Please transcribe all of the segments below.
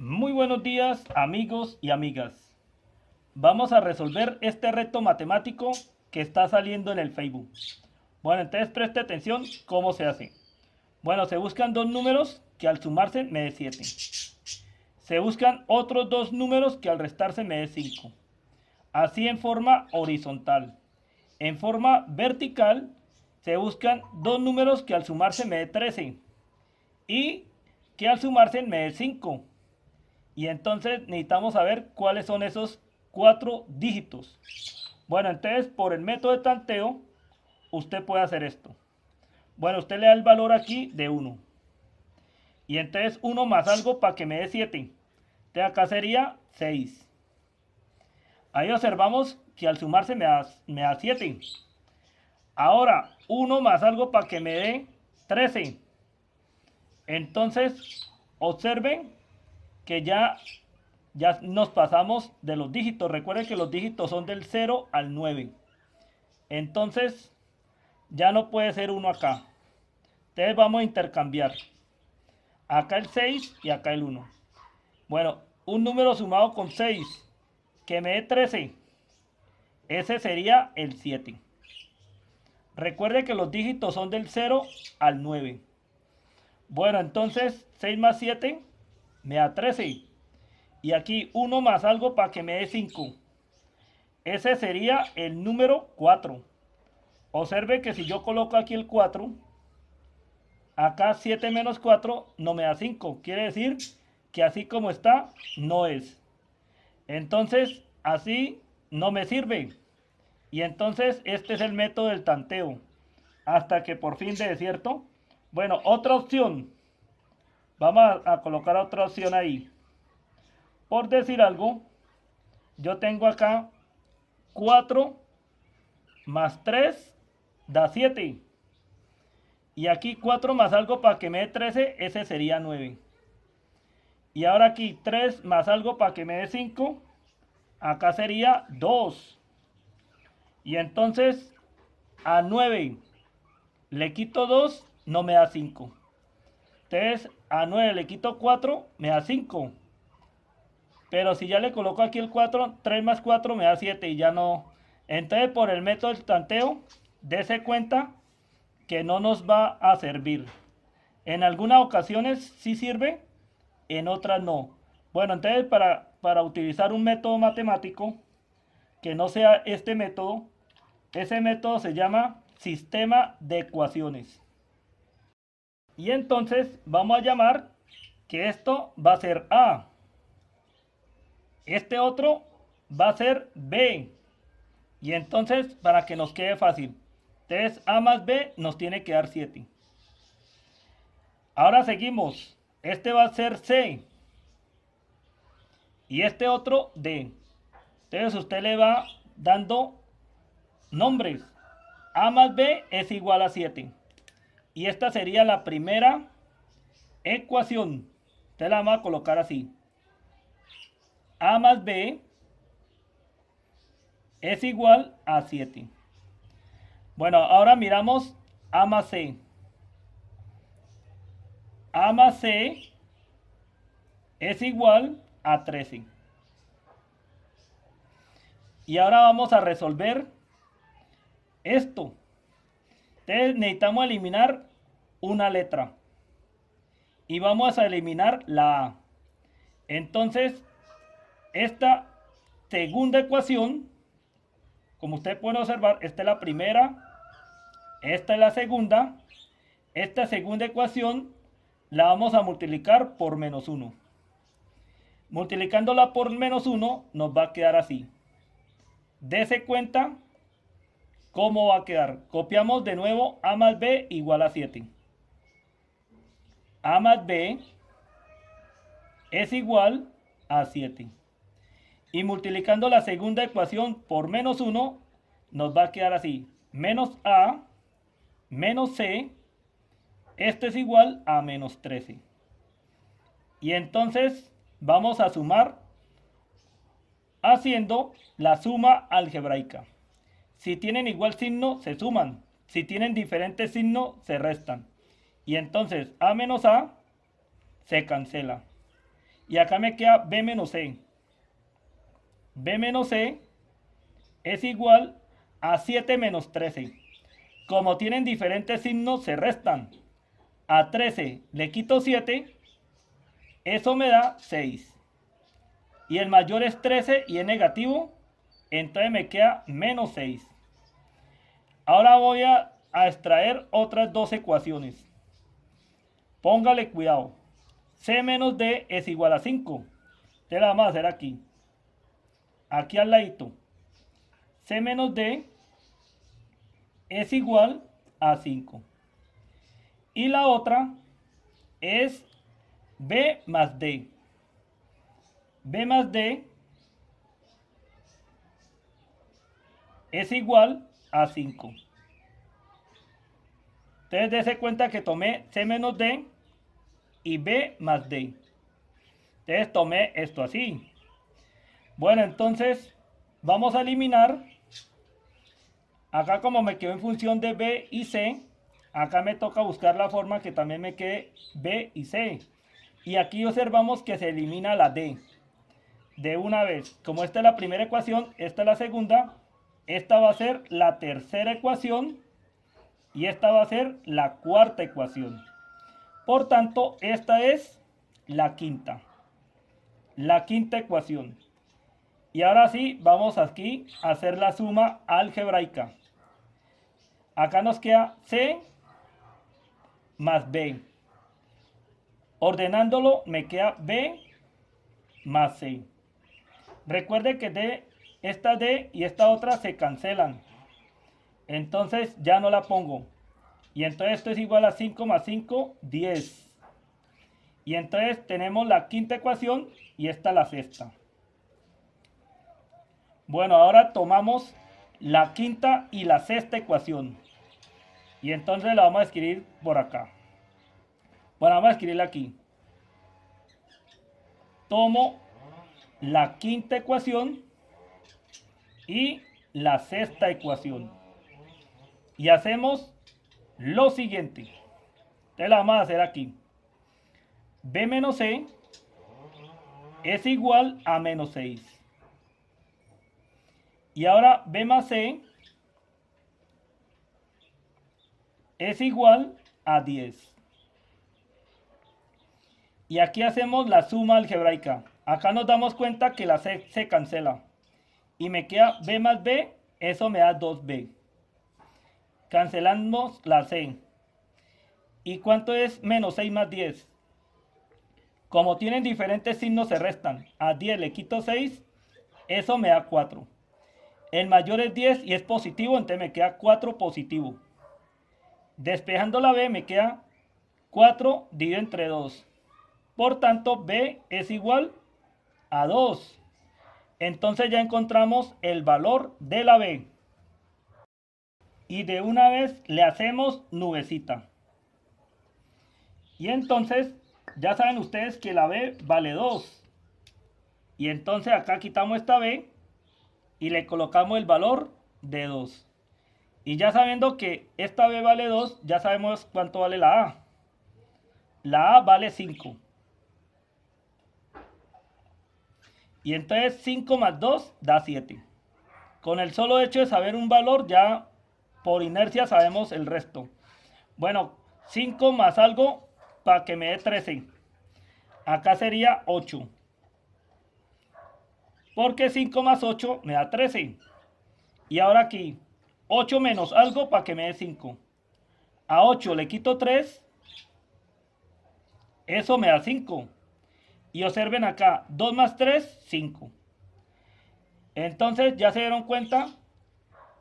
Muy buenos días amigos y amigas. Vamos a resolver este reto matemático que está saliendo en el Facebook. Bueno, entonces preste atención cómo se hace. Bueno, se buscan dos números que al sumarse me de 7. Se buscan otros dos números que al restarse me de 5. Así en forma horizontal. En forma vertical se buscan dos números que al sumarse me de 13 y que al sumarse me de 5 y entonces necesitamos saber cuáles son esos cuatro dígitos. Bueno, entonces por el método de tanteo, usted puede hacer esto. Bueno, usted le da el valor aquí de 1. Y entonces 1 más algo para que me dé 7. Entonces, acá sería 6. Ahí observamos que al sumarse me da, me da 7. Ahora, 1 más algo para que me dé 13. Entonces, observen que ya, ya nos pasamos de los dígitos. Recuerden que los dígitos son del 0 al 9. Entonces, ya no puede ser 1 acá. Entonces vamos a intercambiar. Acá el 6 y acá el 1. Bueno, un número sumado con 6 que me dé 13. Ese sería el 7. Recuerde que los dígitos son del 0 al 9. Bueno, entonces 6 más 7 me da 13. Y aquí 1 más algo para que me dé 5. Ese sería el número 4. Observe que si yo coloco aquí el 4, acá 7 menos 4 no me da 5. Quiere decir que así como está, no es. Entonces, así no me sirve. Y entonces este es el método del tanteo. Hasta que por fin de desierto. Bueno, otra opción. Vamos a, colocar otra opción ahí. Por decir algo, yo tengo acá 4 más 3 da 7. Y aquí 4 más algo para que me dé 13, ese sería 9. Y ahora aquí 3 más algo para que me dé 5, acá sería 2. Y entonces a 9 le quito 2, no me da 5. Entonces a ah, 9 le quito 4, me da 5. Pero si ya le coloco aquí el 4, 3 más 4 me da 7 y ya no. Entonces por el método del tanteo, dése cuenta que no nos va a servir. En algunas ocasiones sí sirve, en otras no. Bueno, entonces para, para utilizar un método matemático que no sea este método, ese método se llama sistema de ecuaciones. Y entonces vamos a llamar que esto va a ser A. Este otro va a ser B. Y entonces, para que nos quede fácil, 3A más B nos tiene que dar 7. Ahora seguimos. Este va a ser C. Y este otro D. Entonces usted le va dando nombres. A más B es igual a 7. Y esta sería la primera ecuación. Te la vamos a colocar así. A más B es igual a 7. Bueno, ahora miramos A más C. A más C es igual a 13. Y ahora vamos a resolver esto. Entonces necesitamos eliminar una letra. Y vamos a eliminar la A. Entonces, esta segunda ecuación, como ustedes pueden observar, esta es la primera, esta es la segunda. Esta segunda ecuación la vamos a multiplicar por menos 1. Multiplicándola por menos 1 nos va a quedar así. Dese cuenta cómo va a quedar. Copiamos de nuevo A más B igual a 7. A más B es igual a 7. Y multiplicando la segunda ecuación por menos 1, nos va a quedar así. Menos A menos C, esto es igual a menos 13. Y entonces vamos a sumar haciendo la suma algebraica. Si tienen igual signo, se suman. Si tienen diferente signo, se restan. Y entonces A menos A se cancela. Y acá me queda B menos C. E. B menos C e es igual a 7 menos 13. Como tienen diferentes signos, se restan. A 13 le quito 7, eso me da 6. Y el mayor es 13 y es negativo, entonces me queda menos 6. Ahora voy a, a extraer otras dos ecuaciones. Póngale cuidado. C menos D es igual a 5. Te la vamos a hacer aquí. Aquí al ladito. C menos D es igual a 5. Y la otra es B más D. B más D es igual a 5. Entonces dése cuenta que tomé C menos D y B más D. Entonces tomé esto así. Bueno, entonces vamos a eliminar. Acá como me quedó en función de B y C, acá me toca buscar la forma que también me quede B y C. Y aquí observamos que se elimina la D. De una vez, como esta es la primera ecuación, esta es la segunda, esta va a ser la tercera ecuación y esta va a ser la cuarta ecuación. Por tanto, esta es la quinta. La quinta ecuación. Y ahora sí, vamos aquí a hacer la suma algebraica. Acá nos queda C más B. Ordenándolo me queda B más C. Recuerde que d, esta D y esta otra se cancelan. Entonces ya no la pongo. Y entonces esto es igual a 5 más 5, 10. Y entonces tenemos la quinta ecuación y esta la sexta. Bueno, ahora tomamos la quinta y la sexta ecuación. Y entonces la vamos a escribir por acá. Bueno, vamos a escribirla aquí. Tomo la quinta ecuación y la sexta ecuación. Y hacemos lo siguiente. Entonces la vamos a hacer aquí. B menos C es igual a menos 6. Y ahora B más C es igual a 10. Y aquí hacemos la suma algebraica. Acá nos damos cuenta que la C se cancela. Y me queda B más B, eso me da 2B. Cancelamos la C. ¿Y cuánto es menos 6 más 10? Como tienen diferentes signos, se restan. A 10 le quito 6, eso me da 4. El mayor es 10 y es positivo, entonces me queda 4 positivo. Despejando la B me queda 4 dividido entre 2. Por tanto, B es igual a 2. Entonces ya encontramos el valor de la B y de una vez le hacemos nubecita. Y entonces, ya saben ustedes que la B vale 2. Y entonces acá quitamos esta B y le colocamos el valor de 2. Y ya sabiendo que esta B vale 2, ya sabemos cuánto vale la A. La A vale 5. Y entonces 5 más 2 da 7. Con el solo hecho de saber un valor ya por inercia sabemos el resto. Bueno, 5 más algo para que me dé 13. Acá sería 8. Porque 5 más 8 me da 13. Y ahora aquí, 8 menos algo para que me dé 5. A 8 le quito 3. Eso me da 5. Y observen acá, 2 más 3, 5. Entonces ya se dieron cuenta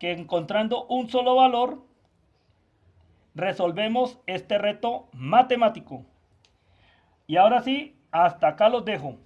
que encontrando un solo valor, resolvemos este reto matemático. Y ahora sí, hasta acá los dejo.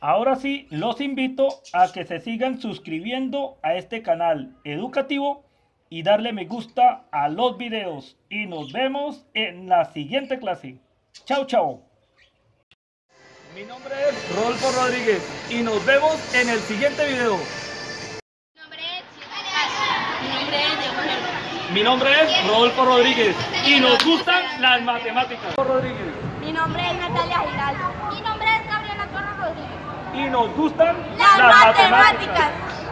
Ahora sí, los invito a que se sigan suscribiendo a este canal educativo y darle me gusta a los videos. Y nos vemos en la siguiente clase. Chao, chao. Mi nombre es Rolfo Rodríguez y nos vemos en el siguiente video. Mi nombre es Rodolfo Rodríguez y nos gustan las matemáticas. Mi nombre es Natalia Giraldo. Mi nombre es Gabriela Torres Rodríguez. Y nos gustan las, matemáticas.